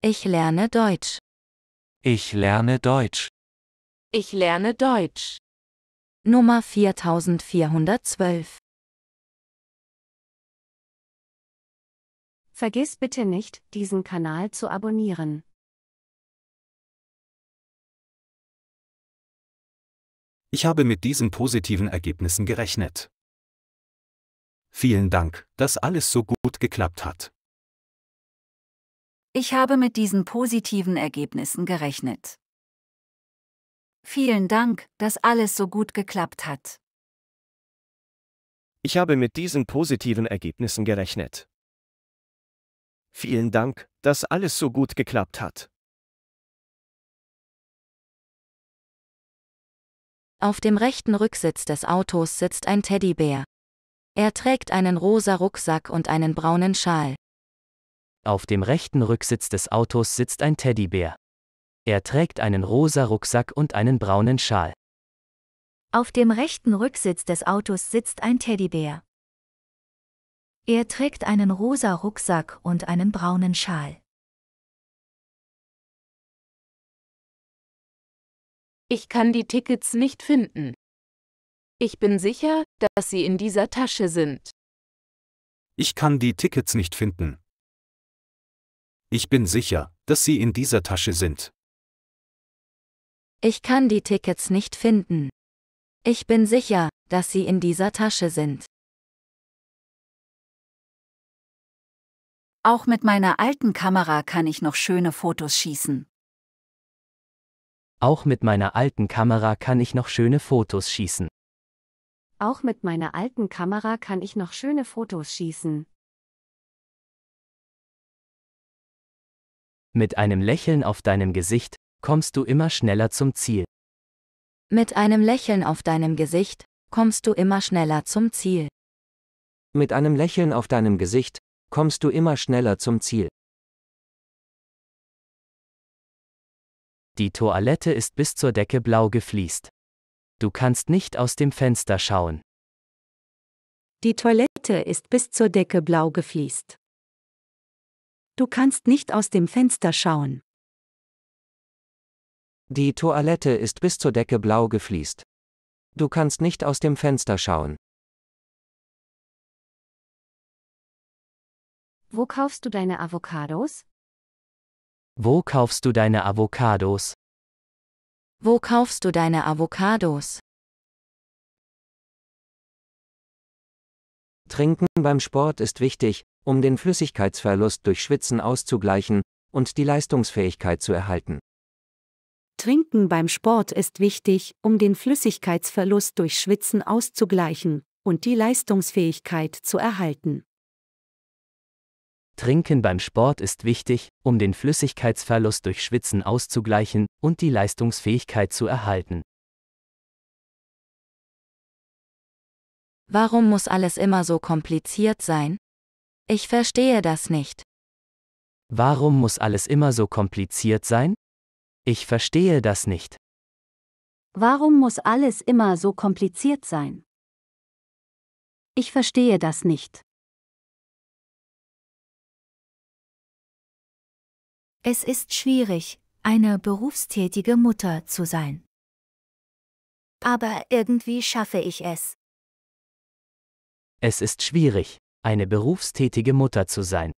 Ich lerne Deutsch. Ich lerne Deutsch. Ich lerne Deutsch. Nummer 4412. Vergiss bitte nicht, diesen Kanal zu abonnieren. Ich habe mit diesen positiven Ergebnissen gerechnet. Vielen Dank, dass alles so gut geklappt hat. Ich habe mit diesen positiven Ergebnissen gerechnet. Vielen Dank, dass alles so gut geklappt hat. Ich habe mit diesen positiven Ergebnissen gerechnet. Vielen Dank, dass alles so gut geklappt hat. Auf dem rechten Rücksitz des Autos sitzt ein Teddybär. Er trägt einen rosa Rucksack und einen braunen Schal. Auf dem rechten Rücksitz des Autos sitzt ein Teddybär. Er trägt einen rosa Rucksack und einen braunen Schal. Auf dem rechten Rücksitz des Autos sitzt ein Teddybär. Er trägt einen rosa Rucksack und einen braunen Schal. Ich kann die Tickets nicht finden. Ich bin sicher, dass sie in dieser Tasche sind. Ich kann die Tickets nicht finden. Ich bin sicher, dass sie in dieser Tasche sind. Ich kann die Tickets nicht finden. Ich bin sicher, dass sie in dieser Tasche sind. Auch mit meiner alten Kamera kann ich noch schöne Fotos schießen. Auch mit meiner alten Kamera kann ich noch schöne Fotos schießen. Auch mit meiner alten Kamera kann ich noch schöne Fotos schießen. Mit einem Lächeln auf deinem Gesicht kommst du immer schneller zum Ziel. Mit einem Lächeln auf deinem Gesicht kommst du immer schneller zum Ziel. Mit einem Lächeln auf deinem Gesicht kommst du immer schneller zum Ziel. Die Toilette ist bis zur Decke blau gefliest. Du kannst nicht aus dem Fenster schauen. Die Toilette ist bis zur Decke blau gefliest. Du kannst nicht aus dem Fenster schauen. Die Toilette ist bis zur Decke blau gefliest. Du kannst nicht aus dem Fenster schauen. Wo kaufst du deine Avocados? Wo kaufst du deine Avocados? Wo kaufst du deine Avocados? Trinken beim Sport ist wichtig, um den Flüssigkeitsverlust durch Schwitzen auszugleichen und die Leistungsfähigkeit zu erhalten. Trinken beim Sport ist wichtig, um den Flüssigkeitsverlust durch Schwitzen auszugleichen und die Leistungsfähigkeit zu erhalten. Trinken beim Sport ist wichtig, um den Flüssigkeitsverlust durch Schwitzen auszugleichen und die Leistungsfähigkeit zu erhalten. Warum muss alles immer so kompliziert sein? Ich verstehe das nicht. Warum muss alles immer so kompliziert sein? Ich verstehe das nicht. Warum muss alles immer so kompliziert sein? Ich verstehe das nicht. Es ist schwierig, eine berufstätige Mutter zu sein. Aber irgendwie schaffe ich es. Es ist schwierig, eine berufstätige Mutter zu sein.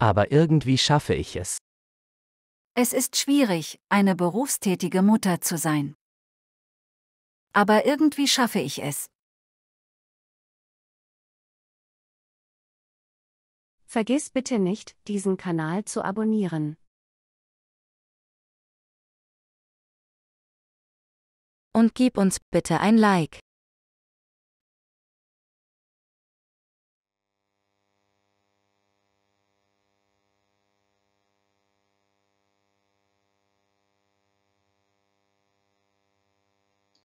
Aber irgendwie schaffe ich es. Es ist schwierig, eine berufstätige Mutter zu sein. Aber irgendwie schaffe ich es. Vergiss bitte nicht, diesen Kanal zu abonnieren. Und gib uns bitte ein Like.